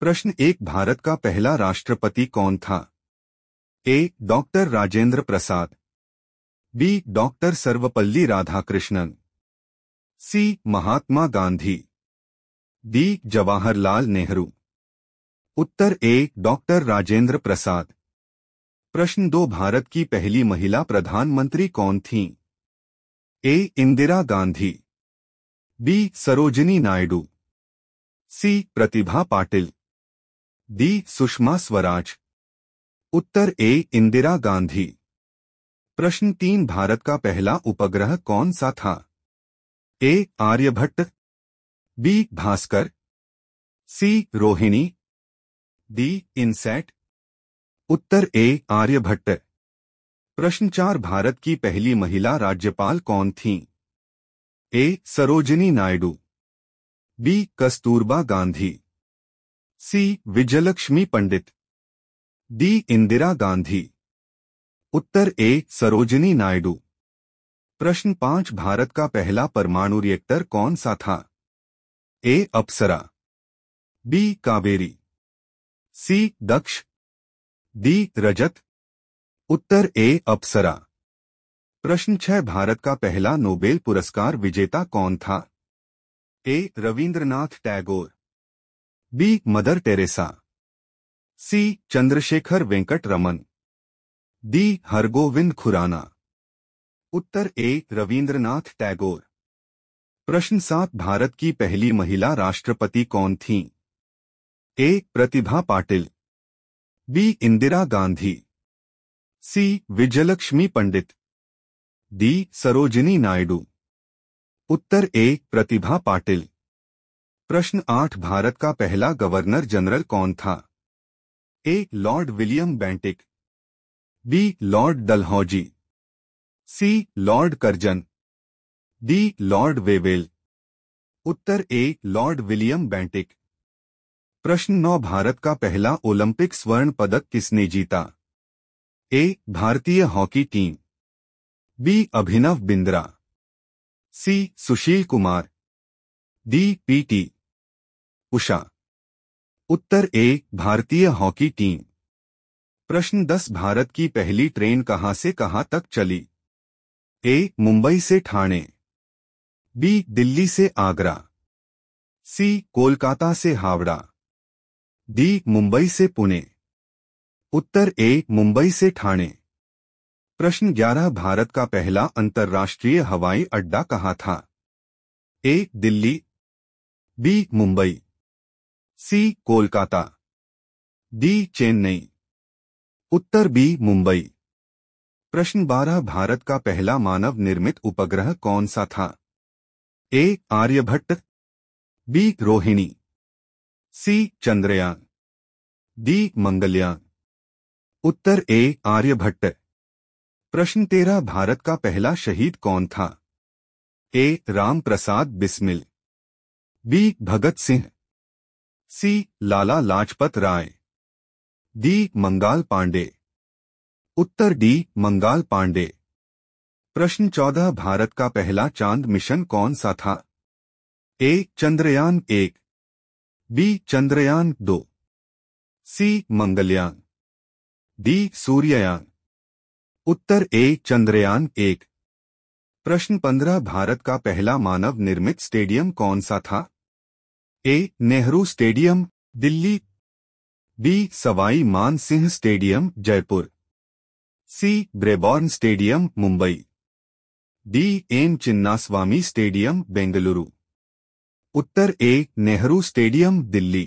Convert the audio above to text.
प्रश्न एक भारत का पहला राष्ट्रपति कौन था A doctor Rajendra Prasad B doctor Sarvepalli Radhakrishnan C Mahatma Gandhi D Jawaharlal Nehru उत्तर ए डॉक्टर राजेंद्र प्रसाद प्रश्न दो भारत की पहली महिला प्रधानमंत्री कौन थीं? A Indira Gandhi B Sarojini Naidu C Pratibha Patil D Sushma Swaraj उत्तर ए इंदिरा गांधी प्रश्न तीन भारत का पहला उपग्रह कौन सा था A Aryabhata B Bhaskara C Rohini D INSAT उत्तर ए आर्यभट्ट प्रश्न चार भारत की पहली महिला राज्यपाल कौन थीं? A Sarojini Naidu B Kasturba Gandhi C Vijayalakshmi Pandit D Indira Gandhi उत्तर ए सरोजनी नायडू प्रश्न पांच भारत का पहला परमाणु रिएक्टर कौन सा था A Apsara B Kaveri C Daksh D Rajat उत्तर ए अप्सरा प्रश्न छह भारत का पहला नोबेल पुरस्कार विजेता कौन था A Rabindranath Tagore B mother Teresa C Chandrasekhara Venkata Raman D Hargobind Khurana उत्तर ए रविन्द्रनाथ टैगोर प्रश्न सात भारत की पहली महिला राष्ट्रपति कौन थी A Pratibha Patil B Indira Gandhi C Vijayalakshmi Pandit D Sarojini Naidu उत्तर ए प्रतिभा पाटिल प्रश्न आठ भारत का पहला गवर्नर जनरल कौन था A lord William Bentinck B lord Dalhousie C lord Curzon D lord Wavell उत्तर ए लॉर्ड विलियम बैंटिक प्रश्न नौ भारत का पहला ओलंपिक स्वर्ण पदक किसने जीता ए भारतीय hockey team B Abhinav Bindra C Sushil Kumar D PT Usha उत्तर ए भारतीय हॉकी टीम प्रश्न दस भारत की पहली ट्रेन कहां से कहां तक चली ए मुंबई से ठाणे बी दिल्ली से आगरा सी कोलकाता से हावड़ा डी मुंबई से पुणे उत्तर ए मुंबई से ठाणे प्रश्न ग्यारह भारत का पहला अंतर्राष्ट्रीय हवाई अड्डा कहाँ था A Delhi B Mumbai C Kolkata D Chennai उत्तर बी मुंबई प्रश्न बारह भारत का पहला मानव निर्मित उपग्रह कौन सा था A Aryabhata B Rohini C Chandrayaan D Mangalyaan उत्तर ए आर्यभट्ट प्रश्न तेरह भारत का पहला शहीद कौन था A Ramprasad Bismil B Bhagat Singh C Lala Lajpat Rai D Mangal Pandey उत्तर डी मंगाल पांडे प्रश्न चौदह भारत का पहला चांद मिशन कौन सा था ए चंद्रयान एक बी चंद्रयान दो सी मंगलयान डी सूर्ययान उत्तर ए चंद्रयान एक प्रश्न पंद्रह भारत का पहला मानव निर्मित स्टेडियम कौन सा था A Nehru stadium Delhi B Sawai Man Singh stadium Jaipur C Brabourne stadium Mumbai D M Chinnaswamy stadium Bengaluru उत्तर ए नेहरू स्टेडियम दिल्ली